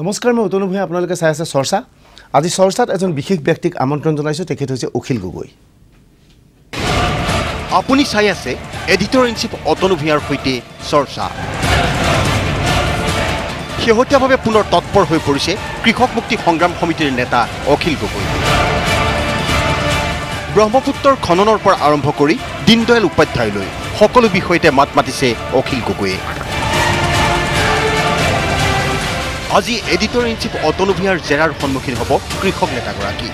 নমস্কাৰ মই অতনু ভূঞা আপোনালোকে চাই আছে চৰ্চা আজি চৰ্চাত এজন বিশেষ ব্যক্তিক আমন্ত্ৰণ জনাইছোঁ তেখেত হৈছে অখিল গগৈ আপুনি চাই আছে এডিটৰ ইন চিফ অতনু ভূঞাৰ সৈতে চৰ্চা শেহতীয়াভাৱে পুনৰ তৎপৰ হৈ পৰিছে কৃষক মুক্তি সংগ্ৰাম সমিতিৰ নেতা অখিল গগৈ ব্ৰহ্মপুত্ৰৰ খননৰ পৰা আৰম্ভ কৰি দীনদয়াল উপাধ্যায়লৈ সকলো বিষয়তে মাত মাতিছে অখিল গগৈয়ে আজি এডিটৰ ইন চিফ অতনুভিয়াৰ জেৰাৰ সন্মুখীন হ'ব কৃষক নেতাগৰাকী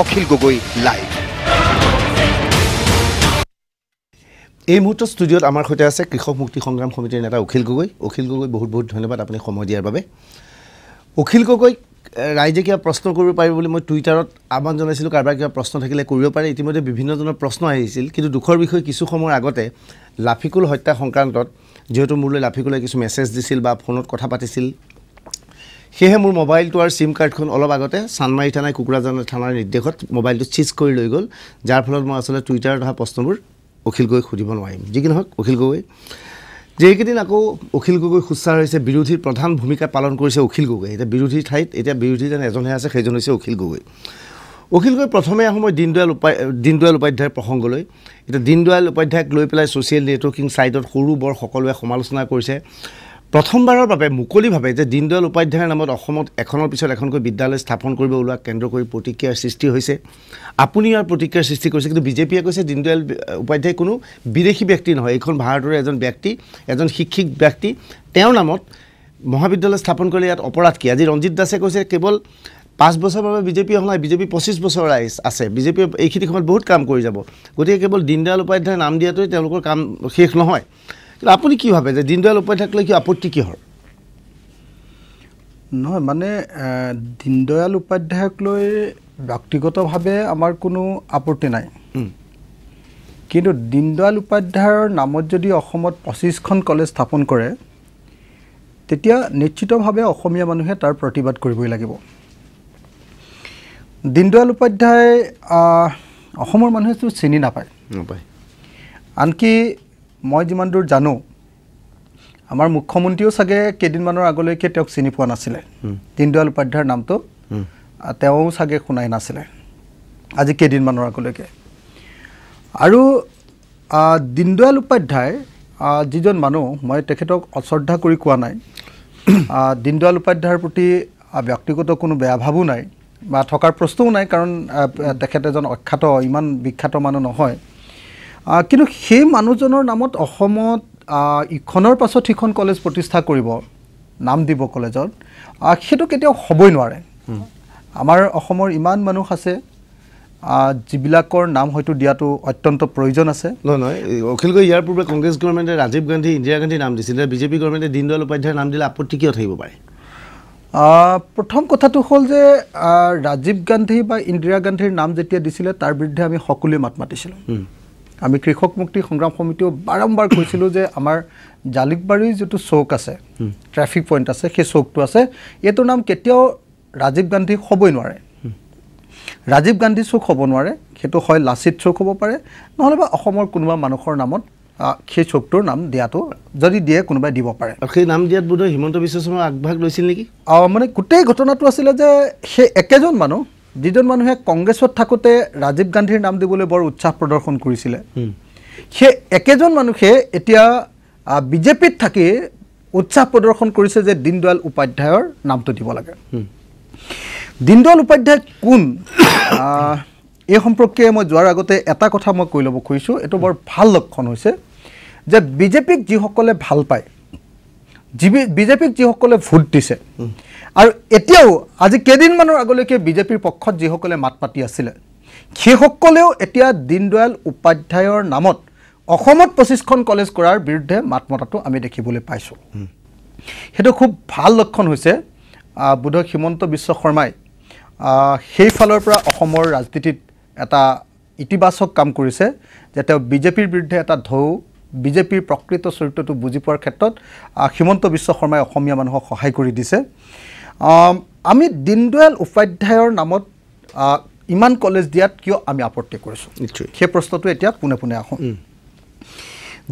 অখিল গগৈ লাইভ এই মুহূৰ্তত ষ্টুডিঅ'ত আমাৰ সৈতে আছে কৃষক মুক্তি সংগ্ৰাম সমিতিৰ নেতা অখিল গগৈ অখিল গগৈ বহুত বহুত ধন্যবাদ আপুনি সময় দিয়াৰ বাবে অখিল গগৈক ৰাইজে কিবা প্ৰশ্ন কৰিব পাৰিব বুলি মই টুইটাৰত আহ্বান জনাইছিলোঁ কাৰোবাৰ কিবা প্ৰশ্ন থাকিলে কৰিব পাৰে ইতিমধ্যে বিভিন্নজনৰ প্ৰশ্ন আহিছিল কিন্তু দুখৰ বিষয়ে কিছু সময়ৰ আগতে লাফিকুল হত্যা সংক্ৰান্তত যিহেতু মোলৈ লাফিকুলে কিছু মেছেজ দিছিল বা ফোনত কথা পাতিছিল সেয়েহে মোৰ মোবাইলটো আৰু চিম কাৰ্ডখন অলপ আগতে চানমাৰী থানাই কুকুৰাজানা থানাৰ নিৰ্দেশত মোবাইলটো চিজ কৰি লৈ গ'ল যাৰ ফলত মই আচলতে টুইটাৰত অহা প্ৰশ্নবোৰ অখিল গগৈ সুধিব নোৱাৰিম যি কি নহওক অখিল গগৈ যে এইকেইদিন আকৌ অখিল গগৈ সুস্থাৰ হৈছে বিৰোধীৰ প্ৰধান ভূমিকা পালন কৰিছে অখিল গগৈ এতিয়া বিৰোধীৰ ঠাইত এতিয়া বিৰোধী যেন এজনহে আছে সেইজন হৈছে অখিল গগৈ অখিল গগৈ প্ৰথমে আহোঁ মই দীনদয়াল উপায় দীনদয়াল উপাধ্যায়ৰ প্ৰসংগলৈ এতিয়া দীনদয়াল উপাধ্যায়ক লৈ পেলাই ছ'চিয়েল নেটৱৰ্কিং ছাইটত সৰু বৰ সকলোৱে সমালোচনা কৰিছে প্ৰথমবাৰৰ বাবে মুকলিভাৱে যে দীনদয়াল উপাধ্যায়ৰ নামত অসমত এখনৰ পিছত এখনকৈ বিদ্যালয় স্থাপন কৰিব ওলোৱা কেন্দ্ৰ কৰি প্ৰতিক্ৰিয়াৰ সৃষ্টি হৈছে আপুনি ইয়াৰ প্ৰতিক্ৰিয়াৰ সৃষ্টি কৰিছে কিন্তু বিজেপিয়ে কৈছে দীনদয়াল উপাধ্যায় কোনো বিদেশী ব্যক্তি নহয় এইখন ভাৰতৰে এজন ব্যক্তি এজন শিক্ষিক ব্যক্তি তেওঁৰ নামত মহাবিদ্যালয় স্থাপন কৰিলে ইয়াত অপৰাধ কি আজি ৰঞ্জিত দাসে কৈছে কেৱল পাঁচ বছৰৰ বাবে বিজেপি অহা নাই বিজেপি পঁচিছ বছৰ আই আছে বিজেপিয়ে এইখিনি সময়ত বহুত কাম কৰি যাব গতিকে কেৱল দীনদয়াল উপাধ্যায় নাম দিয়াটোৱে তেওঁলোকৰ কাম শেষ নহয় কিন্তু আপুনি কি ভাবে যে দীনদয়াল উপাধ্যায়ক লৈ কি আপত্তি কি হয় নহয় মানে দীনদয়াল উপাধ্যায়ক লৈ ব্যক্তিগতভাৱে আমাৰ কোনো আপত্তি নাই কিন্তু দীনদয়াল উপাধ্যায়ৰ নামত যদি অসমত পঁচিছখন কলেজ স্থাপন কৰে তেতিয়া নিশ্চিতভাৱে অসমীয়া মানুহে তাৰ প্ৰতিবাদ কৰিবই লাগিব দীনদয়াল উপাধ্যায় অসমৰ মানুহেতো চিনি নাপায় নাপায় আনকি মই যিমান দূৰ জানো আমাৰ মুখ্যমন্ত্ৰীও চাগে কেইদিনমানৰ আগলৈকে তেওঁক চিনি পোৱা নাছিলে দীনদয়াল উপাধ্যায়ৰ নামটো তেওঁও চাগে শুনাই নাছিলে আজি কেইদিনমানৰ আগলৈকে আৰু দীনদয়াল উপাধ্যায় যিজন মানুহ মই তেখেতক অশ্ৰদ্ধা কৰি কোৱা নাই দীনদয়াল উপাধ্যায়ৰ প্ৰতি ব্যক্তিগত কোনো বেয়া ভাবো নাই বা থকাৰ প্ৰশ্নও নাই কাৰণ তেখেত এজন অখ্যাত ইমান বিখ্যাত মানুহ নহয় কিন্তু সেই মানুহজনৰ নামত অসমত ইখনৰ পাছত সিখন কলেজ প্ৰতিষ্ঠা কৰিব নাম দিব কলেজত সেইটো কেতিয়াও হ'বই নোৱাৰে আমাৰ অসমৰ ইমান মানুহ আছে যিবিলাকৰ নাম হয়তো দিয়াটো অত্যন্ত প্ৰয়োজন আছে নহয় নহয় অখিল গৈ ইয়াৰ পূৰ্বে কংগ্ৰেছ গভৰ্ণমেণ্টে ৰাজীৱ গান্ধী ইন্দিৰা গান্ধী নাম দিছিলে বিজেপি গভৰ্ণমেণ্টে দীনদয়াল উপাধ্যায়ৰ নাম দিলে আপত্তি কিয় থাকিব পাৰে প্ৰথম কথাটো হ'ল যে ৰাজীৱ গান্ধী বা ইন্দিৰা গান্ধীৰ নাম যেতিয়া দিছিলে তাৰ বিৰুদ্ধে আমি সকলোৱে মাত মাতিছিলোঁ আমি কৃষক মুক্তি সংগ্ৰাম সমিতিও বাৰম্বাৰ কৈছিলোঁ যে আমাৰ জালুকবাৰীৰ যিটো চৌক আছে ট্ৰেফিক পইণ্ট আছে সেই চৌকটো আছে এইটোৰ নাম কেতিয়াও ৰাজীৱ গান্ধী হবই নোৱাৰে ৰাজীৱ গান্ধী চৌক হ'ব নোৱাৰে সেইটো হয় লাচিত চৌক হ'ব পাৰে নহ'লে বা অসমৰ কোনোবা মানুহৰ নামত সেই চৌকটোৰ নাম দিয়াটো যদি দিয়ে কোনোবাই দিব পাৰে সেই নাম দিয়াত বোধহয় হিমন্ত বিশ্ব শৰ্মাই আগভাগ লৈছিল নেকি মানে গোটেই ঘটনাটো আছিলে যে সেই একেজন মানুহ যিজন মানুহে কংগ্ৰেছত থাকোঁতে ৰাজীৱ গান্ধীৰ নাম দিবলৈ বৰ উৎসাহ প্ৰদৰ্শন কৰিছিলে সেই একেজন মানুহে এতিয়া বিজেপিত থাকি উৎসাহ প্ৰদৰ্শন কৰিছে যে দীনদয়াল উপাধ্যায়ৰ নামটো দিব লাগে দীনদয়াল উপাধ্যায় কোন এই সম্পৰ্কে মই যোৱাৰ আগতে এটা কথা মই কৈ ল'ব খুজিছোঁ এইটো বৰ ভাল লক্ষণ হৈছে যে বিজেপিক যিসকলে ভাল পায় যি বিজেপিক যিসকলে ভোট দিছে আৰু এতিয়াও আজি কেইদিনমানৰ আগলৈকে বিজেপিৰ পক্ষত যিসকলে মাত মাতি আছিলে সেইসকলেও এতিয়া দীনদয়াল উপাধ্যায়ৰ নামত অসমত পঁচিছখন কলেজ কৰাৰ বিৰুদ্ধে মাত মতাটো আমি দেখিবলৈ পাইছোঁ সেইটো খুব ভাল লক্ষণ হৈছে বোধ হিমন্ত বিশ্ব শৰ্মাই সেইফালৰ পৰা অসমৰ ৰাজনীতিত এটা ইতিবাচক কাম কৰিছে যে তেওঁ বিজেপিৰ বিৰুদ্ধে এটা ঢৌ বিজেপিৰ প্ৰকৃত চৰিত্ৰটো বুজি পোৱাৰ ক্ষেত্ৰত হিমন্ত বিশ্ব শৰ্মাই অসমীয়া মানুহক সহায় কৰি দিছে আমি দীনদয়াল উপাধ্যায়ৰ নামত ইমান কলেজ দিয়াত কিয় আমি আপত্তি কৰিছোঁ নিশ্চয় সেই প্ৰশ্নটো এতিয়া পোনে পোনে আহোঁ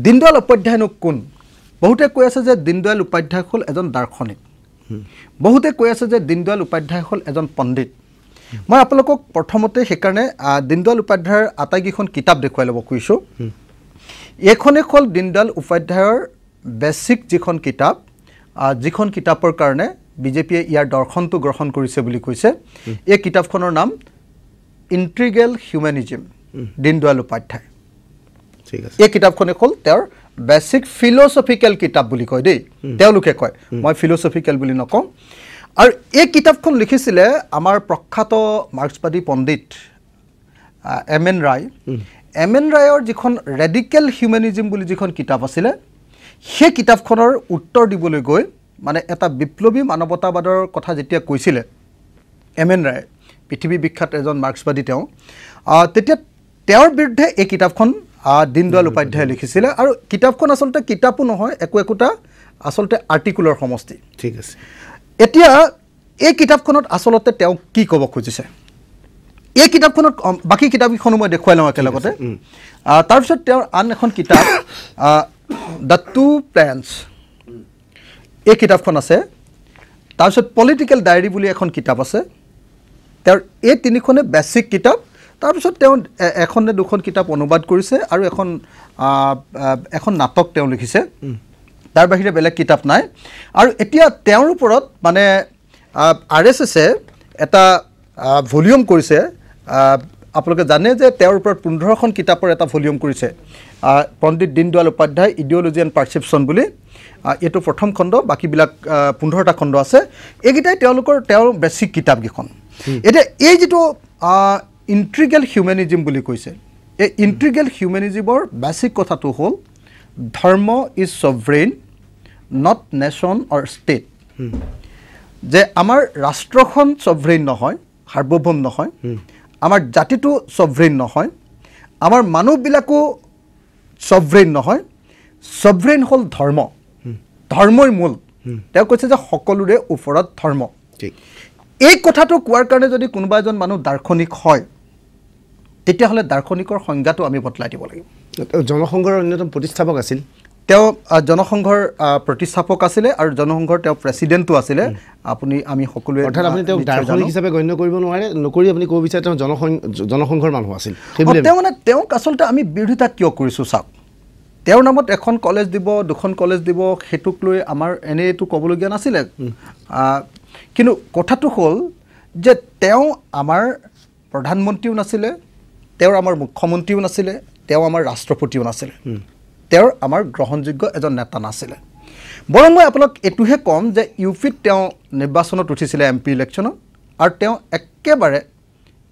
দীনদয়াল উপাধ্যায়নো কোন বহুতে কৈ আছে যে দীনদয়াল উপাধ্যায় হ'ল এজন দাৰ্শনিক বহুতে কৈ আছে যে দীনদয়াল উপাধ্যায় হ'ল এজন পণ্ডিত মই আপোনালোকক প্ৰথমতে সেইকাৰণে দীনদয়াল উপাধ্যায়ৰ আটাইকেইখন কিতাপ দেখুৱাই ল'ব খুজিছোঁ এইখনেই হ'ল দীনদয়াল উপাধ্যায়ৰ বেছিক যিখন কিতাপ যিখন কিতাপৰ কাৰণে বিজেপিয়ে ইয়াৰ দৰ্শনটো গ্ৰহণ কৰিছে বুলি কৈছে এই কিতাপখনৰ নাম ইণ্ট্ৰিগেল হিউমেনিজিম দীনদয়াল উপাধ্যায় এই কিতাপখনে হ'ল তেওঁৰ বেচিক ফিলচফিকেল কিতাপ বুলি কয় দেই তেওঁলোকে কয় মই ফিলচফিকেল বুলি নকওঁ আৰু এই কিতাপখন লিখিছিলে আমাৰ প্ৰখ্যাত মাৰ্ক্সবাদী পণ্ডিত M N Roy M N ৰায়ৰ যিখন ৰেডিকেল হিউমেনিজিম বুলি যিখন কিতাপ আছিলে সেই কিতাপখনৰ উত্তৰ দিবলৈ গৈ মানে এটা বিপ্লৱী মানৱতাবাদৰ কথা যেতিয়া কৈছিলে এম এন ৰায় পৃথিৱী বিখ্যাত এজন মাৰ্ক্সবাদী তেওঁ তেতিয়া তেওঁৰ বিৰুদ্ধে এই কিতাপখন দীনদয়াল উপাধ্যায়ে লিখিছিলে আৰু কিতাপখন আচলতে কিতাপো নহয় একো একোটা আচলতে আৰ্টিকুলৰ সমষ্টি ঠিক আছে এতিয়া এই কিতাপখনত আচলতে তেওঁ কি ক'ব খুজিছে এই কিতাপখনত বাকী কিতাপকেইখনো মই দেখুৱাই লওঁ একেলগতে তাৰপিছত তেওঁৰ আন এখন কিতাপ দ্য টু প্লেনছ এই কিতাপখন আছে তাৰপিছত পলিটিকেল ডায়েৰী বুলি এখন কিতাপ আছে তেওঁৰ এই তিনিখনে বেছিক কিতাপ তাৰপিছত তেওঁ এখন নে দুখন কিতাপ অনুবাদ কৰিছে আৰু এখন এখন নাটক তেওঁ লিখিছে তাৰ বাহিৰে বেলেগ কিতাপ নাই আৰু এতিয়া তেওঁৰ ওপৰত মানে আৰ এছ এছে এটা ভলিউম কৰিছে আপোনালোকে জানে যে তেওঁৰ ওপৰত পোন্ধৰখন কিতাপৰ এটা ভলিউম কৰিছে Pandit Deendayal Upadhyaya ideology and perception বুলি এইটো প্ৰথম খণ্ড বাকীবিলাক পোন্ধৰটা খণ্ড আছে এইকেইটাই তেওঁলোকৰ তেওঁৰ বেছিক কিতাপকেইখন এতিয়া এই যিটো ইণ্ট্ৰিগেল হিউমেনিজিম বুলি কৈছে এই ইণ্ট্ৰিগেল হিউমেনিজিমৰ বেছিক কথাটো হ'ল dharma is sovereign not nation or state যে আমাৰ ৰাষ্ট্ৰখন ছভ্ৰেইন নহয় সাৰ্বভৌম নহয় আমাৰ জাতিটো ছভ্ৰেইন নহয় আমাৰ মানুহবিলাকো সভ্ৰেইন নহয় সভ্ৰেইন হ'ল ধৰ্ম ধৰ্মই মূল তেওঁ কৈছে যে সকলোৰে ওপৰত ধৰ্ম এই কথাটো কোৱাৰ কাৰণে যদি কোনোবা এজন মানুহ দাৰ্শনিক হয় তেতিয়াহ'লে দাৰ্শনিকৰ সংজ্ঞাটো আমি বদলাই দিব লাগিব জনসংঘৰ অন্যতম প্ৰতিষ্ঠাপক আছিল তেওঁ জনসংঘৰ প্ৰতিষ্ঠাপক আছিলে আৰু জনসংঘৰ তেওঁ প্ৰেচিডেণ্টো আছিলে আপুনি আমি সকলোৱে অৰ্থাৎ আপুনি তেওঁক দাৰ্শনিক হিচাপে গণ্য কৰিব নোৱাৰে নকৰি আপুনি ক'ব বিচাৰে তেওঁ জনসংঘৰ মানুহ আছিল তেওঁ মানে তেওঁক আচলতে আমি বিৰোধিতা কিয় কৰিছোঁ চাওক তেওঁৰ নামত এখন কলেজ দিব দুখন কলেজ দিব সেইটোক লৈ আমাৰ এনেইটো ক'বলগীয়া নাছিলে কিন্তু কথাটো হ'ল যে তেওঁ আমাৰ প্ৰধানমন্ত্ৰীও নাছিলে তেওঁৰ আমাৰ মুখ্যমন্ত্ৰীও নাছিলে তেওঁ আমাৰ ৰাষ্ট্ৰপতিও নাছিলে তেওঁৰ আমাৰ গ্ৰহণযোগ্য এজন নেতা নাছিলে বৰং মই আপোনাক এইটোহে ক'ম যে ইউ পিত তেওঁ নিৰ্বাচনত উঠিছিলে এম পি ইলেকশ্যনত আৰু তেওঁ একেবাৰে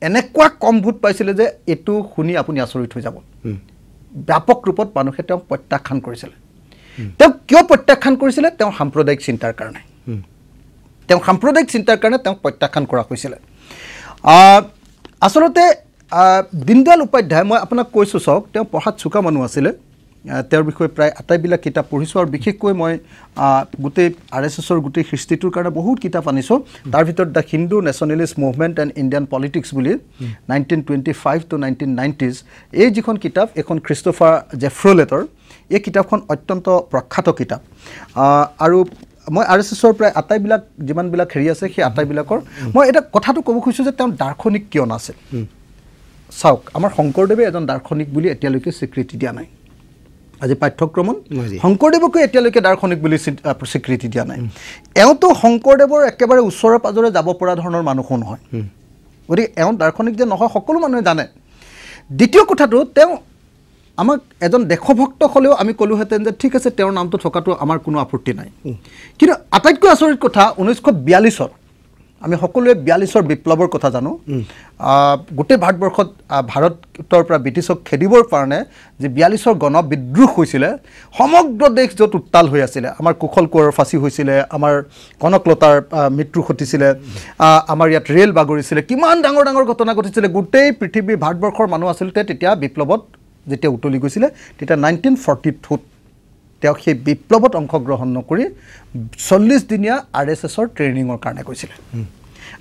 এনেকুৱা কম ভোট পাইছিলে যে এইটো শুনি আপুনি আচৰিত হৈ যাব ব্যাপক ৰূপত মানুহে তেওঁক প্ৰত্যাখ্যান কৰিছিলে তেওঁক কিয় প্ৰত্যাখ্যান কৰিছিলে তেওঁ সাম্প্ৰদায়িক চিন্তাৰ কাৰণে তেওঁ সাম্প্ৰদায়িক চিন্তাৰ কাৰণে তেওঁক প্ৰত্যাখ্যান কৰা হৈছিলে আচলতে দীনদয়াল উপাধ্যায় মই আপোনাক কৈছোঁ চাওক তেওঁ পঢ়াত চোকা মানুহ আছিলে তেওঁৰ বিষয়ে প্ৰায় আটাইবিলাক কিতাপ পঢ়িছোঁ আৰু বিশেষকৈ মই গোটেই আৰ এছ এছৰ গোটেই সৃষ্টিটোৰ কাৰণে বহুত কিতাপ আনিছোঁ তাৰ ভিতৰত the Hindu nationalist movement and Indian politics বুলি nineteen twenty five to nineteen nineties এই যিখন কিতাপ এইখন খ্ৰীষ্টফাৰ জেফ্ৰলেটৰ এই কিতাপখন অত্যন্ত প্ৰখ্যাত কিতাপ আৰু মই আৰ এছ এছৰ প্ৰায় আটাইবিলাক যিমানবিলাক হেৰি আছে সেই আটাইবিলাকৰ মই এটা কথাটো ক'ব খুজিছোঁ যে তেওঁ দাৰ্শনিক কিয় নাছিল চাওক আমাৰ শংকৰদেৱে এজন দাৰ্শনিক বুলি এতিয়ালৈকে স্বীকৃতি দিয়া নাই আজি পাঠ্যক্ৰমণ শংকৰদেৱকো এতিয়ালৈকে দাৰ্শনিক বুলি স্বীকৃতি দিয়া নাই এওঁতো শংকৰদেৱৰ একেবাৰে ওচৰে পাঁজৰে যাব পৰা ধৰণৰ মানুহো নহয় গতিকে এওঁ দাৰ্শনিক যে নহয় সকলো মানুহে জানে দ্বিতীয় কথাটো তেওঁ আমাক এজন দেশভক্ত হ'লেও আমি ক'লোহেঁতেন যে ঠিক আছে তেওঁৰ নামটো থকাটো আমাৰ কোনো আপত্তি নাই কিন্তু আটাইতকৈ আচৰিত কথা ঊনৈছশ বিয়াল্লিছত আমি সকলোৱে বিয়াল্লিছৰ বিপ্লৱৰ কথা জানো গোটেই ভাৰতবৰ্ষত ভাৰতৰ পৰা ব্ৰিটিছক খেদিবৰ কাৰণে যি বিয়াল্লিছৰ গণ বিদ্ৰোহ হৈছিলে সমগ্ৰ দেশ য'ত উত্তাল হৈ আছিলে আমাৰ কুশল কোঁৱৰ ফাঁচি হৈছিলে আমাৰ কনকলতাৰ মৃত্যু ঘটিছিলে আমাৰ ইয়াত ৰেল বাগৰিছিলে কিমান ডাঙৰ ডাঙৰ ঘটনা ঘটিছিলে গোটেই পৃথিৱীৰ ভাৰতবৰ্ষৰ মানুহ আচলতে তেতিয়া বিপ্লৱত যেতিয়া উতলি গৈছিলে তেতিয়া নাইনটিন ফৰ্টি টুত তেওঁক সেই বিপ্লৱত অংশগ্ৰহণ নকৰি চল্লিছ দিনীয়া আৰ এছ এছৰ ট্ৰেইনিঙৰ কাৰণে গৈছিলে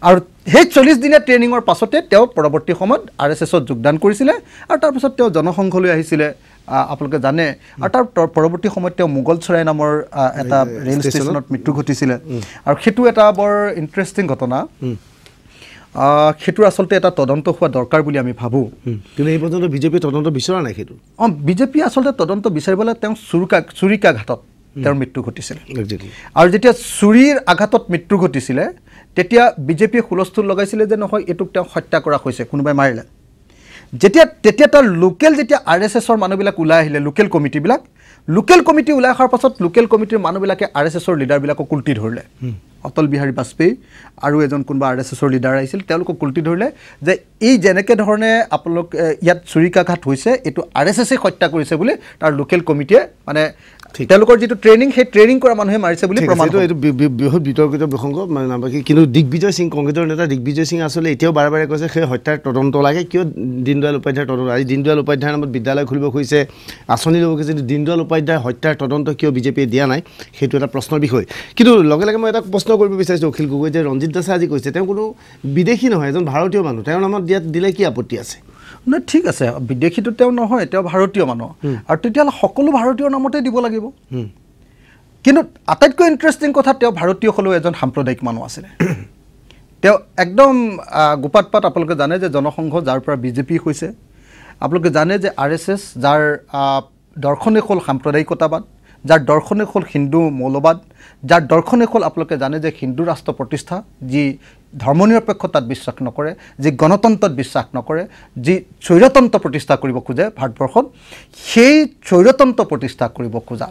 আৰু সেই চল্লিছ দিনীয়া ট্ৰেইনিঙৰ পাছতে তেওঁ পৰৱৰ্তী সময়ত আৰ এছ এছত যোগদান কৰিছিলে আৰু তাৰপিছত তেওঁ জনসংঘলৈ আহিছিলে আপোনালোকে জানে আৰু তাৰ পৰৱৰ্তী সময়ত তেওঁ মোগল চৰাই নামৰ এটা ৰেল ষ্টেচনত মৃত্যু ঘটিছিলে আৰু সেইটো এটা বৰ ইণ্টাৰেষ্টিং ঘটনা সেইটোৰ আচলতে এটা তদন্ত হোৱা দৰকাৰ বুলি আমি ভাবোঁ কিন্তু এই পৰ্যন্ত বিজেপিয়ে তদন্ত বিচৰা নাই সেইটো অঁ বিজেপিয়ে আচলতে তদন্ত বিচাৰিবলৈ তেওঁ চুৰিকা ঘাটত তেওঁৰ মৃত্যু ঘটিছিলে আৰু যেতিয়া চুৰিৰ আঘাতত মৃত্যু ঘটিছিলে তেতিয়া বিজেপিয়ে হুলস্থুল লগাইছিলে যে নহয় এইটোক তেওঁ হত্যা কৰা হৈছে কোনোবাই মাৰিলে যেতিয়া তেতিয়া তাৰ লোকেল যেতিয়া আৰ এছ এছৰ মানুহবিলাক ওলাই আহিলে লোকেল কমিটিবিলাক লোকেল কমিটি ওলাই অহাৰ পাছত লোকেল কমিটিৰ মানুহবিলাকে আৰ এছ এছৰ লিডাৰবিলাকক উল্টি ধৰিলে অটল বিহাৰী বাজপেয়ী আৰু এজন কোনোবা আৰ এছ এছৰ লিডাৰ আহিছিল তেওঁলোকক কুলটি ধৰিলে যে এই যেনেকৈ ধৰণে আপোনালোক ইয়াত চুৰিকাঘাত হৈছে এইটো আৰ এছ এছে হত্যা কৰিছে বুলি তাৰ লোকেল কমিটিয়ে মানে তেওঁলোকৰ যিটো ট্ৰেইনিং সেই ট্ৰেইনিং কৰা মানুহে মাৰিছে বুলি এইটো বহুত বিতৰ্কিত প্ৰসংগ নাপাকি কিন্তু দিগ্বিজয় সিং কংগ্ৰেছৰ নেতা দিগ্বিজয় সিং আচলতে এতিয়াও বাৰে বাৰে কৈছে সেই হত্যাৰ তদন্ত লাগে কিয় দীনদয়াল উপাধ্যায়ৰ তদন্ত আজি দীনদয়াল উপাধ্যায়ৰ নামত বিদ্যালয় খুলিব খুজিছে আঁচনি ল'ব খুজিছে দীনদয়াল উপাধ্যায় হত্যাৰ তদন্ত কিয় বিজেপিয়ে দিয়া নাই সেইটো এটা প্ৰশ্নৰ বিষয় কিন্তু লগে লগে মই এটা প্ৰশ্ন কৰিব বিচাৰিছোঁ অখিল গগৈ যে ৰঞ্জিত দাসে আজি কৈছে তেওঁ কোনো বিদেশী নহয় এজন ভাৰতীয় মানুহ তেওঁৰ নামত দিয়াত দিলে কি আপত্তি আছে নাই ঠিক আছে বিদেশীটো তেওঁ নহয় তেওঁ ভাৰতীয় মানুহ আৰু তেতিয়াহ'লে সকলো ভাৰতীয় নামতে দিব লাগিব কিন্তু আটাইতকৈ ইণ্টাৰেষ্টিং কথা তেওঁ ভাৰতীয় হ'লেও এজন সাম্প্ৰদায়িক মানুহ আছিলে তেওঁ একদম গোপাত পাত আপোনালোকে জানে যে জনসংঘ যাৰ পৰা বিজেপি হৈছে আপোনালোকে জানে যে আৰ এছ এছ যাৰ দৰ্শনে হ'ল সাম্প্ৰদায়িকতাবাদ যাৰ দৰ্শনে হ'ল হিন্দু মৌলবাদ যাৰ দৰ্শনে হ'ল আপোনালোকে জানে যে হিন্দু ৰাষ্ট্ৰ প্ৰতিষ্ঠা যি ধৰ্ম ধৰ্মনিৰপেক্ষতাত বিশ্বাস নকৰে যি গণতন্ত্ৰত বিশ্বাস নকৰে যি চৈৰতন্ত্ৰ প্ৰতিষ্ঠা কৰিব খোজে ভাৰতবৰ্ষত সেই চৈৰতন্ত্ৰ প্ৰতিষ্ঠা কৰিব খোজা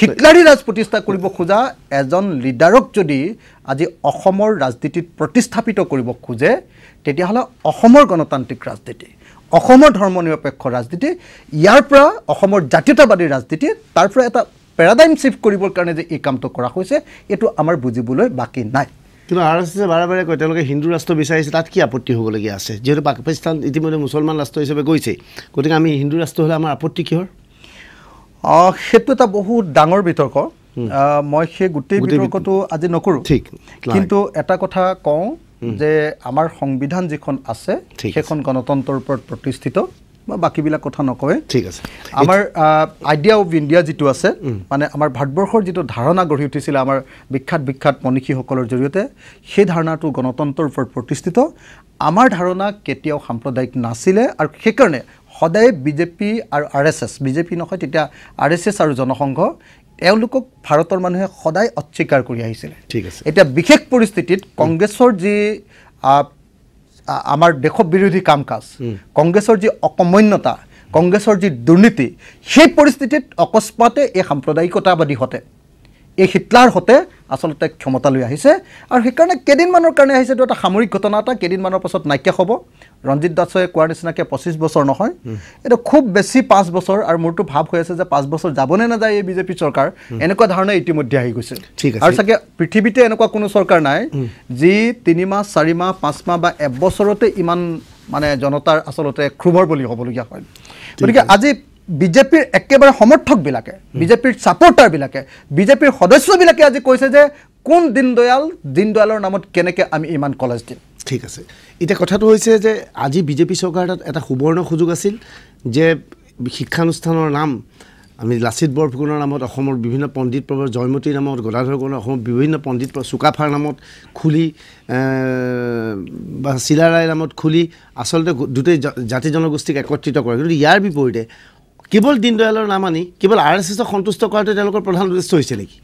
হিটলাৰী ৰাজ প্ৰতিষ্ঠা কৰিব খোজা এজন লিডাৰক যদি আজি অসমৰ ৰাজনীতিত প্ৰতিষ্ঠাপিত কৰিব খোজে তেতিয়াহ'লে অসমৰ গণতান্ত্ৰিক ৰাজনীতি অসমৰ ধৰ্ম নিৰপেক্ষ ৰাজনীতি ইয়াৰ পৰা অসমৰ জাতীয়তাবাদী ৰাজনীতি তাৰ পৰা এটা পেৰাডাইম শ্বিফ্ট কৰিবৰ কাৰণে যে এই কামটো কৰা হৈছে এইটো আমাৰ বুজিবলৈ বাকী নাই কিন্তু আৰ এছ এছে বাৰে বাৰে কয় তেওঁলোকে হিন্দু ৰাষ্ট্ৰ বিচাৰিছে তাত কি আপত্তি হ'বলগীয়া আছে যিহেতু পাকিস্তান ইতিমধ্যে মুছলমান ৰাষ্ট্ৰ হিচাপে গৈছেই গতিকে আমি হিন্দু ৰাষ্ট্ৰ হ'লে আমাৰ আপত্তি কিহৰ সেইটো এটা বহুত ডাঙৰ বিতৰ্ক মই সেই গোটেই বিতৰ্কটো আজি নকৰোঁ ঠিক কিন্তু এটা কথা কওঁ যে আমাৰ সংবিধান যিখন আছে সেইখন গণতন্ত্ৰৰ ওপৰত প্ৰতিষ্ঠিত বা বাকীবিলাক কথা নকয় ঠিক আছে আমাৰ আইডিয়া অফ ইণ্ডিয়া যিটো আছে মানে আমাৰ ভাৰতবৰ্ষৰ যিটো ধাৰণা গঢ়ি উঠিছিলে আমাৰ বিখ্যাত বিখ্যাত মনীষীসকলৰ জৰিয়তে সেই ধাৰণাটো গণতন্ত্ৰৰ ওপৰত প্ৰতিষ্ঠিত আমাৰ ধাৰণা কেতিয়াও সাম্প্ৰদায়িক নাছিলে আৰু সেইকাৰণে সদায় বিজেপি আৰু আৰ এছ এছ বিজেপি নহয় তেতিয়া আৰ এছ এছ আৰু জনসংঘ এওঁলোকক ভাৰতৰ মানুহে সদায় অস্বীকাৰ কৰি আহিছিলে ঠিক আছে এতিয়া বিশেষ পৰিস্থিতিত কংগ্ৰেছৰ যি আমাৰ দেশবিৰোধী কাম কাজ কংগ্ৰেছৰ যি অকমন্যতা কংগ্ৰেছৰ যি দুৰ্নীতি সেই পৰিস্থিতিত অকস্মাতে এই সাম্প্ৰদায়িকতাবাদী হতে এই হিটলাৰ হতে আচলতে ক্ষমতালৈ আহিছে আৰু সেইকাৰণে কেইদিনমানৰ কাৰণে আহিছে এইটো এটা সামৰিক ঘটনা এটা কেইদিনমানৰ পাছত নাইকিয়া হ'ব ৰঞ্জিত দাসে কোৱাৰ নিচিনাকৈ পঁচিছ বছৰ নহয় এইটো খুব বেছি পাঁচ বছৰ আৰু মোৰতো ভাৱ হৈ আছে যে পাঁচ বছৰ যাবনে নাযায় এই বিজেপি চৰকাৰ এনেকুৱা ধাৰণা ইতিমধ্যে আহি গৈছে ঠিক আৰু চাগে পৃথিৱীতে এনেকুৱা কোনো চৰকাৰ নাই যি তিনিমাহ চাৰিমাহ মাহ বা এবছৰতে ইমান মানে জনতাৰ আচলতে ক্ষোভৰ বলি হ'বলগীয়া হয় গতিকে আজি বিজেপিৰ একেবাৰে সমৰ্থকবিলাকে বিজেপিৰ ছাপৰ্টাৰবিলাকে বিজেপিৰ সদস্যবিলাকে আজি কৈছে যে কোন দীনদয়াল দীনদয়ালের নামত কেনেকৈ আমি ইমান কলেজ দিম ঠিক আছে এতিয়া কথাটো হৈছে যে আজি বিজেপি চৰকাৰত এটা সুবৰ্ণ সুযোগ আছিল যে শিক্ষানুষ্ঠানৰ নাম আমি লাচিত বৰফুকনৰ নামত অসমৰ বিভিন্ন পণ্ডিত পণ্ডিতপ্ৰভৰ জয়মতীৰ নামত গদাধৰ গণৰ অসমৰ বিভিন্ন পণ্ডিতপ্ৰ চুকাফাৰ নামত খুলি বা চিলাৰায় নামত খুলি আচলতে গোটেই জাতি জনগোষ্ঠীক একত্ৰিত কৰে কিন্তু ইয়াৰ বিপৰীতে কেৱল দীনদয়ালৰ নাম আনি কেৱল আৰ এছ এছক সন্তুষ্ট কৰাটো তেওঁলোকৰ প্ৰধান উদ্দেশ্য হৈছে নেকি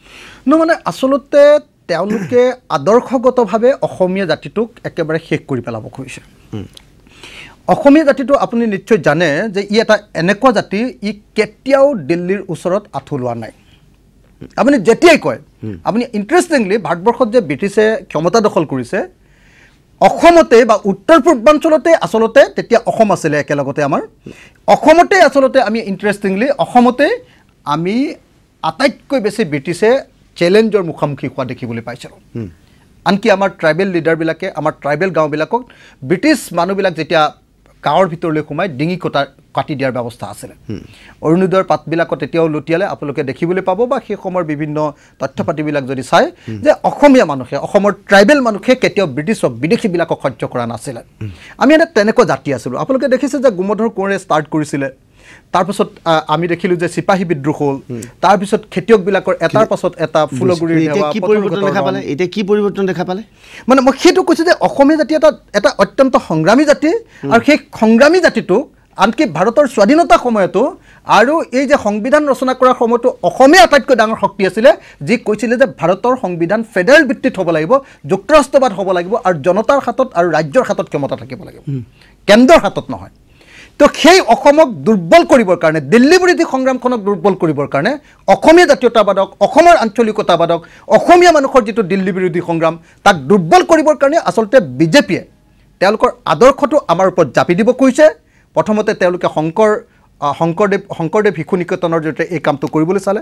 ন মানে আচলতে তেওঁলোকে আদৰ্শগতভাৱে অসমীয়া জাতিটোক একেবাৰে শেষ কৰি পেলাব খুজিছে অসমীয়া জাতিটো আপুনি নিশ্চয় জানে যে ই এটা এনেকুৱা জাতি ই কেতিয়াও দিল্লীৰ ওচৰত আঁঠু লোৱা নাই আপুনি যেতিয়াই কয় আপুনি ইণ্টাৰেষ্টিংলি ভাৰতবৰ্ষত যে ব্ৰিটিছে ক্ষমতা দখল কৰিছে অসমতে বা উত্তৰ পূৰ্বাঞ্চলতে আচলতে তেতিয়া অসম আছিলে একেলগতে আমাৰ অসমতে আচলতে আমি ইণ্টাৰেষ্টিংলি অসমতে আমি আটাইতকৈ বেছি ব্ৰিটিছে চেলেঞ্জৰ মুখামুখি হোৱা দেখিবলৈ পাইছিলোঁ আনকি আমাৰ ট্ৰাইবেল লিডাৰবিলাকে আমাৰ ট্ৰাইবেল গাঁওবিলাকক ব্ৰিটিছ মানুহবিলাক যেতিয়া গাঁৱৰ ভিতৰলৈ সোমাই ডিঙি কটা কাটি দিয়াৰ ব্যৱস্থা আছিলে অৰুণোদয়ৰ পাতবিলাকত এতিয়াও লুটিয়ালে আপোনালোকে দেখিবলৈ পাব বা সেই সময়ৰ বিভিন্ন তথ্য পাতিবিলাক যদি চায় যে অসমীয়া মানুহে অসমৰ ট্ৰাইবেল মানুহে কেতিয়াও ব্ৰিটিছক বিদেশীবিলাকক সহ্য কৰা নাছিলে আমি এটা তেনেকুৱা জাতি আছিলোঁ আপোনালোকে দেখিছে যে গোমধৰ কোঁৱৰে ষ্টাৰ্ট কৰিছিলে তাৰপিছত আমি দেখিলোঁ যে চিপাহী বিদ্ৰোহ হ'ল তাৰপিছত খেতিয়কবিলাকৰ এটাৰ পাছত এটা ফুলগুৰি মানে মই সেইটো কৈছোঁ যে অসমীয়া জাতি এটা এটা অত্যন্ত সংগ্ৰামী জাতি আৰু সেই সংগ্ৰামী জাতিটোক আনকি ভাৰতৰ স্বাধীনতা সময়তো আৰু এই যে সংবিধান ৰচনা কৰাৰ সময়তো অসমীয়া আটাইতকৈ ডাঙৰ শক্তি আছিলে যি কৈছিলে যে ভাৰতৰ সংবিধান ফেডাৰেল ভিত্তিত হ'ব লাগিব যুক্তৰাষ্ট্ৰবাদ হ'ব লাগিব আৰু জনতাৰ হাতত আৰু ৰাজ্যৰ হাতত ক্ষমতা থাকিব লাগিব কেন্দ্ৰৰ হাতত নহয় তো সেই অসমক দুৰ্বল কৰিবৰ কাৰণে দিল্লী বিৰোধী সংগ্ৰামখনক দুৰ্বল কৰিবৰ কাৰণে অসমীয়া জাতীয়তাবাদক অসমৰ আঞ্চলিকতাবাদক অসমীয়া মানুহৰ যিটো দিল্লী বিৰোধী সংগ্ৰাম তাক দুৰ্বল কৰিবৰ কাৰণে আচলতে বিজেপিয়ে তেওঁলোকৰ আদৰ্শটো আমাৰ ওপৰত জাপি দিব খুজিছে প্ৰথমতে তেওঁলোকে শংকৰ শংকৰদেৱ শংকৰদেৱ শিশু নিকেতনৰ জৰিয়তে এই কামটো কৰিবলৈ চালে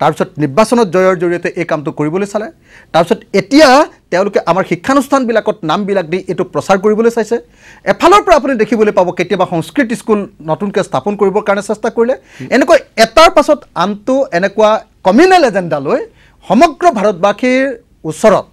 তাৰপিছত নিৰ্বাচনত জয়ৰ জৰিয়তে এই কামটো কৰিবলৈ চালে তাৰপিছত এতিয়া তেওঁলোকে আমাৰ শিক্ষানুষ্ঠানবিলাকত নামবিলাক দি এইটো প্ৰচাৰ কৰিবলৈ চাইছে এফালৰ পৰা আপুনি দেখিবলৈ পাব কেতিয়াবা সংস্কৃত স্কুল নতুনকৈ স্থাপন কৰিবৰ কাৰণে চেষ্টা কৰিলে এনেকৈ এটাৰ পাছত আনটো এনেকুৱা কমিউনেল এজেণ্ডালৈ সমগ্ৰ ভাৰতবাসীৰ ওচৰত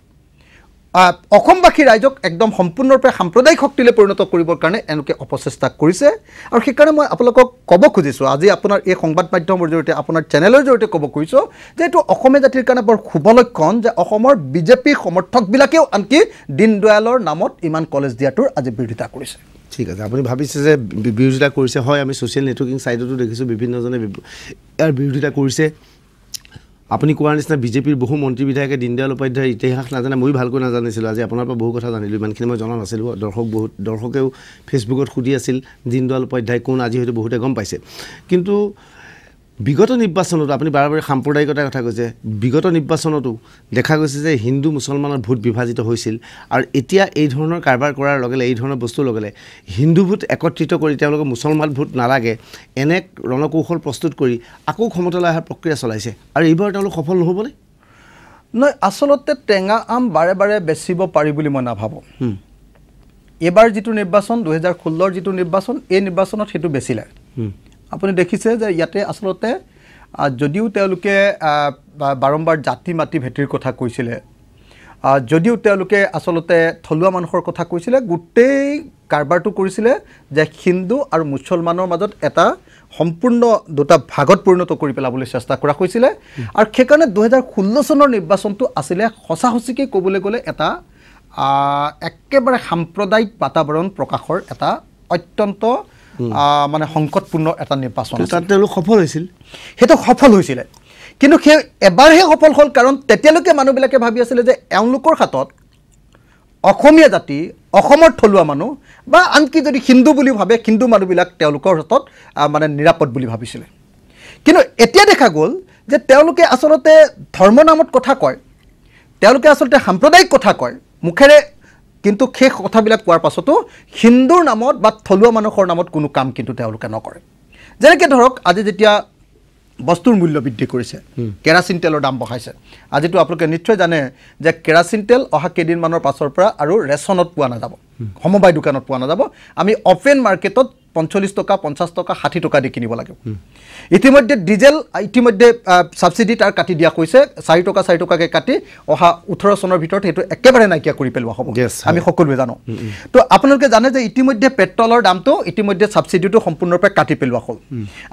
অসমবাসী ৰাইজক একদম সম্পূৰ্ণৰূপে সাম্প্ৰদায়িক শক্তিলৈ পৰিণত কৰিবৰ কাৰণে এওঁলোকে অপচেষ্টা কৰিছে আৰু সেইকাৰণে মই আপোনালোকক ক'ব খুজিছোঁ আজি আপোনাৰ এই সংবাদ মাধ্যমৰ জৰিয়তে আপোনাৰ চেনেলৰ জৰিয়তে ক'ব খুজিছোঁ যে এইটো অসমীয়া জাতিৰ কাৰণে বৰ শুভ লক্ষণ যে অসমৰ বিজেপি সমৰ্থকবিলাকেও আনকি দীনদয়ালৰ নামত ইমান কলেজ দিয়াটোৰ আজি বিৰোধিতা কৰিছে ঠিক আছে আপুনি ভাবিছে যে বিৰোধিতা কৰিছে হয় আমি ছ'চিয়েল নেটৱৰ্কিং ছাইটতো দেখিছোঁ বিভিন্নজনে ইয়াৰ বিৰোধিতা কৰিছে আপুনি কোৱাৰ নিচিনা বিজেপিৰ বহু মন্ত্ৰী বিধায়কে দীনদয়াল উপাধ্যায় ইতিহাস নাজানে মই ভালকৈ নাজানিছিলোঁ আজি আপোনাৰ পৰা বহু কথা জানিলোঁ ইমানখিনি মই জনা নাছিলোঁ দৰ্শক বহুত দৰ্শকেও ফেচবুকত সুধি আছিল দীনদয়াল উপাধ্যায় কোন আজি হয়তো বহুতে গম পাইছে কিন্তু বিগত নিৰ্বাচনতো আপুনি বাৰে বাৰে সাম্প্ৰদায়িকতাৰ কথা কৈছে বিগত নিৰ্বাচনতো দেখা গৈছে যে হিন্দু মুছলমানৰ ভোট বিভাজিত হৈছিল আৰু এতিয়া এই ধৰণৰ কাৰবাৰ কৰাৰ লগে লগে এই ধৰণৰ বস্তুৰ লগে লগে হিন্দু ভোট একত্ৰিত কৰি তেওঁলোকে মুছলমান ভোট নালাগে এনে ৰণকৌশল প্ৰস্তুত কৰি আকৌ ক্ষমতালৈ অহাৰ প্ৰক্ৰিয়া চলাইছে আৰু এইবাৰ তেওঁলোক সফল নহ'বনে নহয় আচলতে টেঙা আম বাৰে বাৰে বেচিব পাৰি বুলি মই নাভাবোঁ এইবাৰ যিটো নিৰ্বাচন দুহেজাৰ ষোল্লৰ যিটো নিৰ্বাচন এই নিৰ্বাচনত সেইটো বেচিলে আপুনি দেখিছে যে ইয়াতে আচলতে যদিও তেওঁলোকে বাৰম্বাৰ জাতি মাতি ভেটিৰ কথা কৈছিলে যদিও তেওঁলোকে আচলতে থলুৱা মানুহৰ কথা কৈছিলে গোটেই কাৰবাৰটো কৰিছিলে যে হিন্দু আৰু মুছলমানৰ মাজত এটা সম্পূৰ্ণ দুটা ভাগত পৰিণত কৰি পেলাবলৈ চেষ্টা কৰা হৈছিলে আৰু সেইকাৰণে দুহেজাৰ ষোল্ল চনৰ নিৰ্বাচনটো আছিলে সঁচা সঁচিকৈ ক'বলৈ গ'লে এটা একেবাৰে সাম্প্ৰদায়িক বাতাৱৰণ প্ৰকাশৰ এটা অত্যন্ত মানে সংকটপূৰ্ণ এটা নিৰ্বাচন তেওঁলোক সফল হৈছিল সেইটো সফল হৈছিলে কিন্তু সেই এবাৰহে সফল হ'ল কাৰণ তেতিয়ালৈকে মানুহবিলাকে ভাবি আছিলে যে এওঁলোকৰ হাতত অসমীয়া জাতি অসমৰ থলুৱা মানুহ বা আনকি যদি হিন্দু বুলি ভাবে হিন্দু মানুহবিলাক তেওঁলোকৰ হাতত মানে নিৰাপদ বুলি ভাবিছিলে কিন্তু এতিয়া দেখা গ'ল যে তেওঁলোকে আচলতে ধৰ্ম নামত কথা কয় তেওঁলোকে আচলতে সাম্প্ৰদায়িক কথা কয় মুখেৰে কিন্তু সেই কথাবিলাক কোৱাৰ পাছতো হিন্দুৰ নামত বা থলুৱা মানুহৰ নামত কোনো কাম কিন্তু তেওঁলোকে নকৰে যেনেকৈ ধৰক আজি যেতিয়া বস্তুৰ মূল্য বৃদ্ধি কৰিছে কেৰাচিন তেলৰ দাম বঢ়াইছে আজিতো আপোনালোকে নিশ্চয় জানে যে কেৰাচিন তেল অহা কেইদিনমানৰ পাছৰ পৰা আৰু ৰেচনত পোৱা নাযাব সমবায় দোকানত পোৱা নাযাব আমি অপেন মাৰ্কেটত পঞ্চল্লিছ টকা পঞ্চাছ টকা ষাঠি টকা দি কিনিব লাগে ইতিমধ্যে ডিজেল ইতিমধ্যে ছাবচিডি তাৰ কাটি দিয়া হৈছে চাৰি টকা চাৰি টকাকৈ কাটি অহা ওঠৰ চনৰ ভিতৰত সেইটো একেবাৰে নাইকিয়া কৰি পেলোৱা হ'ব আমি সকলোৱে জানো তো আপোনালোকে জানে যে ইতিমধ্যে পেট্ৰলৰ দামটো ইতিমধ্যে ছাবচিডিটো সম্পূৰ্ণৰূপে কাটি পেলোৱা হ'ল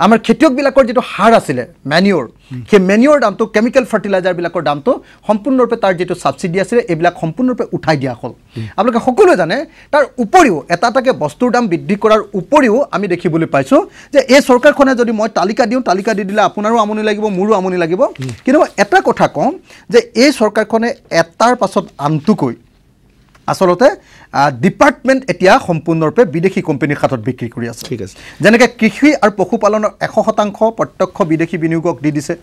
আমাৰ খেতিয়কবিলাকৰ যিটো সাৰ আছিলে মেনিয়ৰ সেই মেনিয়ৰ দামটো কেমিকেল ফাৰ্টিলাইজাৰবিলাকৰ দামটো সম্পূৰ্ণৰূপে তাৰ যিটো ছাবচিডি আছিলে এইবিলাক সম্পূৰ্ণৰূপে উঠাই দিয়া হ'ল আপোনালোকে সকলোৱে জানে তাৰ উপৰিও এটা এটাকৈ বস্তুৰ দাম বৃদ্ধি কৰাৰ উপৰিও হ'লেও আমি দেখিবলৈ পাইছোঁ যে এই চৰকাৰখনে যদি মই তালিকা দিওঁ তালিকা দি দিলে আপোনাৰো আমনি লাগিব মোৰো আমনি লাগিব কিন্তু এটা কথা কওঁ যে এই চৰকাৰখনে এটাৰ পাছত আনটোকৈ আচলতে ডিপাৰ্টমেণ্ট এতিয়া সম্পূৰ্ণৰূপে বিদেশী কোম্পানীৰ হাতত বিক্ৰী কৰি আছে ঠিক আছে যেনেকৈ কৃষি আৰু পশুপালনৰ এশ শতাংশ প্ৰত্যক্ষ বিদেশী বিনিয়োগক দি দিছে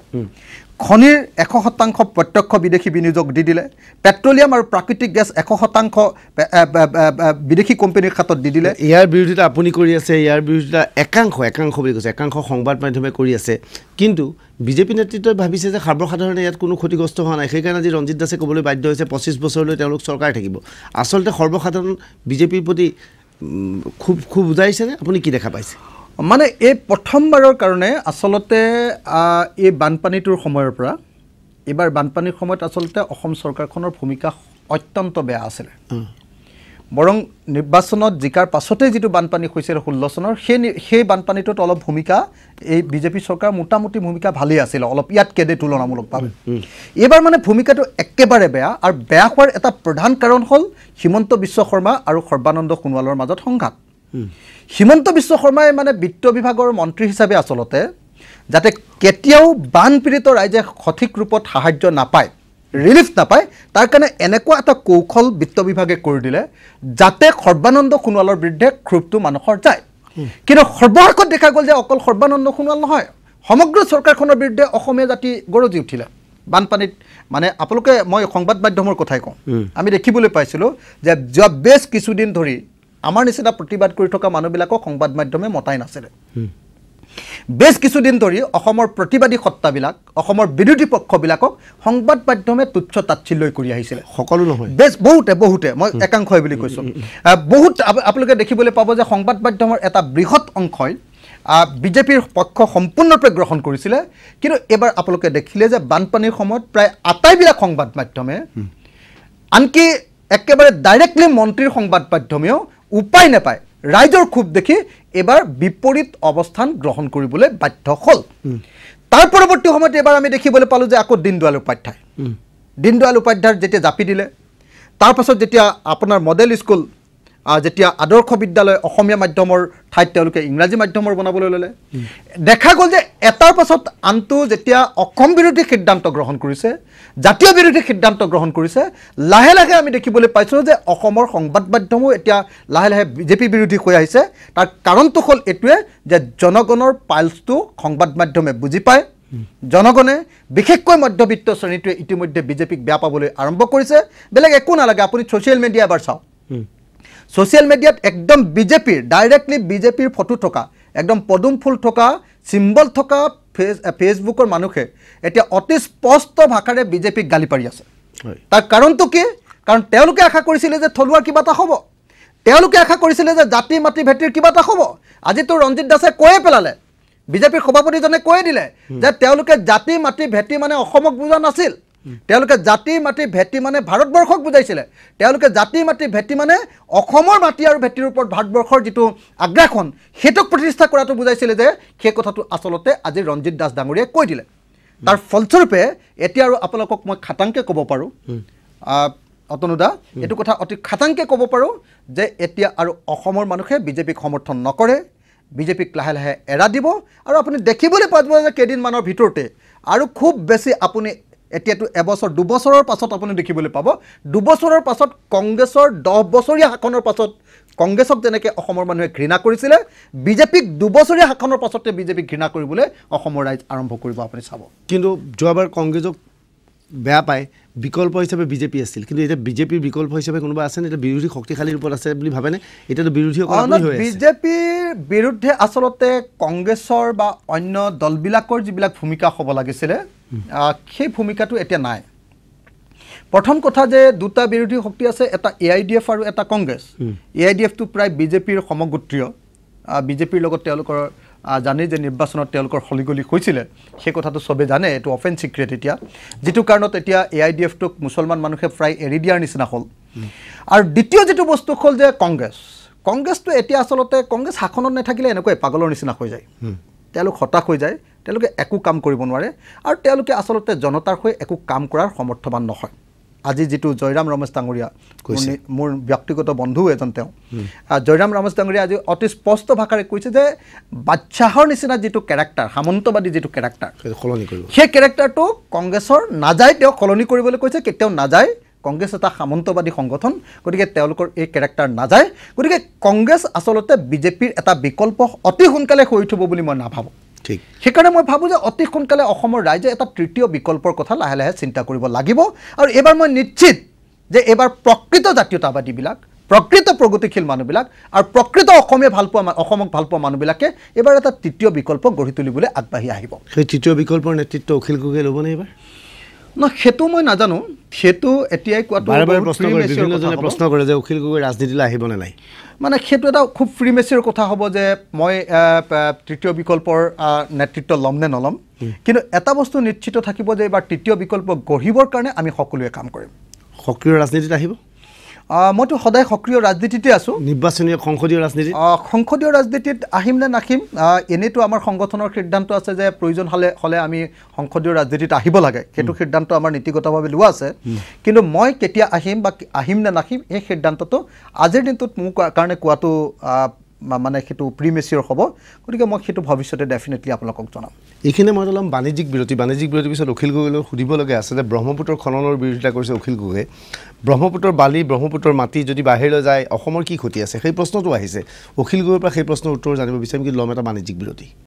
খনিৰ এশ শতাংশ প্ৰত্যক্ষ বিদেশী বিনিয়োগ দি দিলে পেট্ৰলিয়াম আৰু প্ৰাকৃতিক গেছ এশ শতাংশ বিদেশী কোম্পানীৰ হাতত দি দিলে ইয়াৰ বিৰোধিতা আপুনি কৰি আছে ইয়াৰ বিৰোধিতা একাংশ একাংশ বুলি কৈছে একাংশ সংবাদ মাধ্যমে কৰি আছে কিন্তু বিজেপি নেতৃত্বই ভাবিছে যে সৰ্বসাধাৰণে ইয়াত কোনো ক্ষতিগ্ৰস্ত হোৱা নাই সেইকাৰণে আজি ৰঞ্জিত দাসে ক'বলৈ বাধ্য হৈছে পঁচিছ বছৰলৈ তেওঁলোক চৰকাৰ থাকিব আচলতে সৰ্বসাধাৰণ বিজেপিৰ প্ৰতি খুব খুব বুজাইছেনে আপুনি কি দেখা পাইছে মানে এই প্ৰথমবাৰৰ কাৰণে আচলতে এই বানপানীটোৰ সময়ৰ পৰা এইবাৰ বানপানীৰ সময়ত আচলতে অসম চৰকাৰখনৰ ভূমিকা অত্যন্ত বেয়া আছিলে বৰং নিৰ্বাচনত জিকাৰ পাছতে যিটো বানপানী হৈছিল ষোল্ল চনৰ সেই সেই বানপানীটোত অলপ ভূমিকা এই বিজেপি চৰকাৰ মোটামুটি ভূমিকা ভালেই আছিল অলপ ইয়াত কেদে তুলনামূলকভাৱে এইবাৰ মানে ভূমিকাটো একেবাৰে বেয়া আৰু বেয়া হোৱাৰ এটা প্ৰধান কাৰণ হ'ল হিমন্ত বিশ্ব শৰ্মা আৰু সৰ্বানন্দ সোণোৱালৰ মাজত সংঘাত হিমন্ত বিশ্ব শৰ্মাই মানে বিত্ত বিভাগৰ মন্ত্ৰী হিচাপে আচলতে যাতে কেতিয়াও বানপীড়িত ৰাইজে সঠিক ৰূপত সাহায্য নাপায় ৰিলিফ নাপায় তাৰ কাৰণে এনেকুৱা এটা কৌশল বিত্ত বিভাগে কৰি দিলে যাতে সৰ্বানন্দ সোণোৱালৰ বিৰুদ্ধে ক্ষোভটো মানুহৰ যায় কিন্তু সৰ্বশেষত দেখা গ'ল যে অকল সৰ্বানন্দ সোণোৱাল নহয় সমগ্ৰ চৰকাৰখনৰ বিৰুদ্ধে অসমীয়া জাতি গৰজি উঠিলে বানপানীত মানে আপোনালোকে মই সংবাদ মাধ্যমৰ কথাই কওঁ আমি দেখিবলৈ পাইছিলোঁ যে যোৱা বেছ কিছুদিন ধৰি আমাৰ নিচিনা প্ৰতিবাদ কৰি থকা মানুহবিলাকক সংবাদ মাধ্যমে মতাই নাছিলে বেছ কিছুদিন ধৰি অসমৰ প্ৰতিবাদী প্ৰতিবাদী অসমৰ বিৰোধী পক্ষবিলাকক সংবাদ মাধ্যমে তুচ্ছ তাচ্ছিল্য করে আসছিল সকল বেছ বহুতে বহুতে মই একাংশই বুলি কৈছোঁ বহুত আপোনালোকে দেখিবলৈ পাব যে সংবাদ মাধ্যমৰ এটা বৃহৎ অংশই বিজেপিৰ পক্ষ সম্পূৰ্ণৰূপে গ্ৰহণ কৰিছিলে কিন্তু এইবাৰ আপোনালোকে দেখিলে যে বানপানীৰ সময়ত প্ৰায় আটাইবিলাক সংবাদ মাধ্যমে আনকি একেবাৰে ডাইৰেক্টলি মন্ত্ৰীৰ সংবাদ মাধ্যমেও উপায় নাপায় ৰাইজৰ ক্ষোভ দেখি এইবাৰ বিপৰীত অৱস্থান গ্ৰহণ কৰিবলৈ বাধ্য হ'ল তাৰ পৰৱৰ্তী সময়ত এইবাৰ আমি দেখিবলৈ পালোঁ যে আকৌ দীনদয়াল উপাধ্যায় দীনদয়াল উপাধ্যায় যেতিয়া জাপি দিলে তাৰপাছত যেতিয়া আপোনাৰ মডেল স্কুল যেতিয়া আদৰ্শ বিদ্যালয় অসমীয়া মাধ্যমৰ ঠাইত তেওঁলোকে ইংৰাজী মাধ্যমৰ বনাবলৈ ল'লে দেখা গ'ল যে এটাৰ পাছত আনটো যেতিয়া অসম বিৰোধী সিদ্ধান্ত গ্ৰহণ কৰিছে জাতীয় বিৰোধী সিদ্ধান্ত গ্ৰহণ কৰিছে লাহে লাহে আমি দেখিবলৈ পাইছোঁ যে অসমৰ সংবাদ মাধ্যমো এতিয়া লাহে লাহে বি জে পি বিৰোধী হৈ আহিছে তাৰ কাৰণটো হ'ল এইটোৱে যে জনগণৰ পাইলছটো সংবাদ মাধ্যমে বুজি পায় জনগণে বিশেষকৈ মধ্যবিত্ত শ্ৰেণীটোৱে ইতিমধ্যে বিজেপিক বেয়া পাবলৈ আৰম্ভ কৰিছে বেলেগ একো নালাগে আপুনি ছ'চিয়েল মিডিয়া এবাৰ চাওক ছ'চিয়েল মিডিয়াত একদম বিজেপিৰ ডাইৰেক্টলি বিজেপিৰ ফটো থকা একদম পদুম ফুল থকা চিম্বল থকা ফেচবুকৰ মানুহে এতিয়া অতি স্পষ্ট ভাষাৰে বিজেপিক গালি পাৰি আছে তাৰ কাৰণটো কি কাৰণ তেওঁলোকে আশা কৰিছিলে যে থলুৱা কিবা এটা হ'ব তেওঁলোকে আশা কৰিছিলে যে জাতি মাতৃ ভেটিৰ কিবা এটা হ'ব আজিতো ৰঞ্জিত দাসে কৈয়ে পেলালে বিজেপিৰ সভাপতিজনে কৈয়ে দিলে যে তেওঁলোকে জাতি মাতৃ ভেটি মানে অসমক বুজা নাছিল তেওঁলোকে জাতি মাটি ভেটি মানে ভাৰতবৰ্ষক বুজাইছিলে তেওঁলোকে জাতি মাটি ভেটি মানে অসমৰ মাটি আৰু ভেটিৰ ওপৰত ভাৰতবৰ্ষৰ যিটো আগ্ৰাসন সেইটোক প্ৰতিষ্ঠা কৰাটো বুজাইছিলে যে সেই কথাটো আচলতে আজি ৰঞ্জিত দাস ডাঙৰীয়াই কৈ দিলে তাৰ ফলস্বৰূপে এতিয়া আৰু আপোনালোকক মই খাটাংকৈ ক'ব পাৰোঁ অতনুদা এইটো কথা অতি খাটাংকৈ ক'ব পাৰোঁ যে এতিয়া আৰু অসমৰ মানুহে বিজেপিক সমৰ্থন নকৰে বিজেপিক লাহে লাহে এৰা দিব আৰু আপুনি দেখিবলৈ পাব যে কেইদিনমানৰ ভিতৰতে আৰু খুব বেছি আপুনি এতিয়াতো এবছৰ দুবছৰৰ পাছত আপুনি দেখিবলৈ পাব দুবছৰৰ পাছত কংগ্ৰেছৰ দহ বছৰীয়া শাসনৰ পাছত কংগ্ৰেছক যেনেকৈ অসমৰ মানুহে ঘৃণা কৰিছিলে বিজেপিক দুবছৰীয়া শাসনৰ পাছতে বিজেপিক ঘৃণা কৰিবলৈ অসমৰ ৰাইজ আৰম্ভ কৰিব আপুনি চাব কিন্তু যোৱাবাৰ কংগ্ৰেছক বেয়া পায় বিকল্প হিচাপে বিজেপি আছিল কিন্তু এতিয়া বিজেপিৰ বিকল্প হিচাপে কোনোবা আছে এতিয়া বিৰোধী শক্তিশালী ৰূপত আছে বুলি ভাবেনে এতিয়াতো বিৰোধী বিজেপিৰ বিৰুদ্ধে আচলতে কংগ্ৰেছৰ বা অন্য দলবিলাকৰ যিবিলাক ভূমিকা হ'ব লাগিছিলে সেই ভূমিকাটো এতিয়া নাই প্ৰথম কথা যে দুটা বিৰোধী শক্তি আছে এটা এ আই ডি এফ আৰু এটা কংগ্ৰেছ এ আই ডি এফটো প্ৰায় বিজেপিৰ সমগোত্ৰীয় বিজেপিৰ লগত তেওঁলোকৰ জানেই যে নিৰ্বাচনত তেওঁলোকৰ সলিগলি হৈছিলে সেই কথাটো চবে জানে এইটো অফেন চিক্ৰেট এতিয়া যিটো কাৰণত এতিয়া এ আই ডি এফটোক মুছলমান মানুহে প্ৰায় এৰি দিয়াৰ নিচিনা হ'ল আৰু দ্বিতীয় যিটো বস্তু হ'ল যে কংগ্ৰেছ কংগ্ৰেছটো এতিয়া আচলতে কংগ্ৰেছ শাসনত নাথাকিলে এনেকুৱাই পাগলৰ নিচিনা হৈ যায় তেওঁলোক হতাশ হৈ যায় তেওঁলোকে একো কাম কৰিব নোৱাৰে আৰু তেওঁলোকে আচলতে জনতাৰ হৈ একো কাম কৰাৰ সমৰ্থবান নহয় আজি যিটো জয়ৰাম ৰমেশ ডাঙৰীয়া মোৰ ব্যক্তিগত বন্ধু এজন তেওঁ জয়ৰাম ৰমেশ ডাঙৰীয়া আজি অতি স্পষ্ট ভাষাৰে কৈছে যে বাদশ্বাহৰ নিচিনা যিটো কেৰেক্টাৰ সামন্তবাদী যিটো কেৰেক্টাৰ সলনি কৰিব সেই কেৰেক্টাৰটো কংগ্ৰেছৰ নাযায় তেওঁ সলনি কৰিবলৈ কৈছে কেতিয়াও নাযায় কংগ্ৰেছ এটা সামন্তবাদী সংগঠন গতিকে তেওঁলোকৰ এই কেৰেক্টাৰ নাযায় গতিকে কংগ্ৰেছ আচলতে বিজেপিৰ এটা বিকল্প অতি সোনকালে হৈ উঠিব বুলি মই নাভাবোঁ ঠিক সেইকাৰণে মই ভাবোঁ যে অতি সোনকালে অসমৰ ৰাইজে এটা তৃতীয় বিকল্পৰ কথা লাহে লাহে চিন্তা কৰিব লাগিব আৰু এইবাৰ মই নিশ্চিত যে এইবাৰ প্ৰকৃত জাতীয়তাবাদীবিলাক প্ৰকৃত প্ৰগতিশীল মানুহবিলাক আৰু প্ৰকৃত অসমীয়া ভালপোৱা অসমক ভালপোৱা মানুহবিলাকে এইবাৰ এটা তৃতীয় বিকল্প গঢ়ি তুলিবলৈ আগবাঢ়ি আহিব সেই তৃতীয় বিকল্পৰ নেতৃত্ব অখিল গগৈ ল'বনে এইবাৰ নহয় সেইটো মই নাজানো সেইটো এতিয়াই কোৱাটো প্ৰশ্ন কৰে যে অখিল গগৈ ৰাজনীতিলৈ আহিবনে নাই মানে সেইটো এটা খুব ফ্ৰীমেচিয়ৰ কথা হ'ব যে মই তৃতীয় বিকল্পৰ নেতৃত্ব ল'ম নে নল'ম কিন্তু এটা বস্তু নিশ্চিত থাকিব যে এইবাৰ তৃতীয় বিকল্প গঢ়িবৰ কাৰণে আমি সকলোৱে কাম কৰিম সক্ৰিয় ৰাজনীতিত আহিব মইতো সদায় সক্ৰিয় ৰাজনীতিতে আছোঁ নিৰ্বাচনী সংসদীয় ৰাজনীতি সংসদীয় ৰাজনীতিত আহিম নে নাহিম এনেইতো আমাৰ সংগঠনৰ সিদ্ধান্ত আছে যে প্ৰয়োজন হ'লে হ'লে আমি সংসদীয় ৰাজনীতিত আহিব লাগে সেইটো সিদ্ধান্ত আমাৰ নীতিগতভাৱে লোৱা আছে কিন্তু মই কেতিয়া আহিম বা আহিম নে নাহিম এই সিদ্ধান্তটো আজিৰ দিনটোত মোৰ কাৰণে কোৱাটো মানে সেইটো প্ৰিমেচিয়ৰ হ'ব গতিকে মই সেইটো ভৱিষ্যতে ডেফিনেটলি আপোনালোকক জনাম এইখিনি মই জনাম বাণিজ্যিক বিৰতি বাণিজ্যিক বিৰতিৰ পিছত অখিল গগৈলৈ সুধিবলগীয়া আছে যে ব্ৰহ্মপুত্ৰ খননৰ বিৰোধিতা কৰিছে অখিল গগৈয়ে ব্ৰহ্মপুত্ৰৰ বালি ব্ৰহ্মপুত্ৰৰ মাটি যদি বাহিৰলৈ যায় অসমৰ কি ক্ষতি আছে সেই প্ৰশ্নটো আহিছে অখিল গগৈৰ পৰা সেই প্ৰশ্নৰ উত্তৰ জানিব বিচাৰিম কি ল'ম এটা বাণিজ্যিক বিৰতি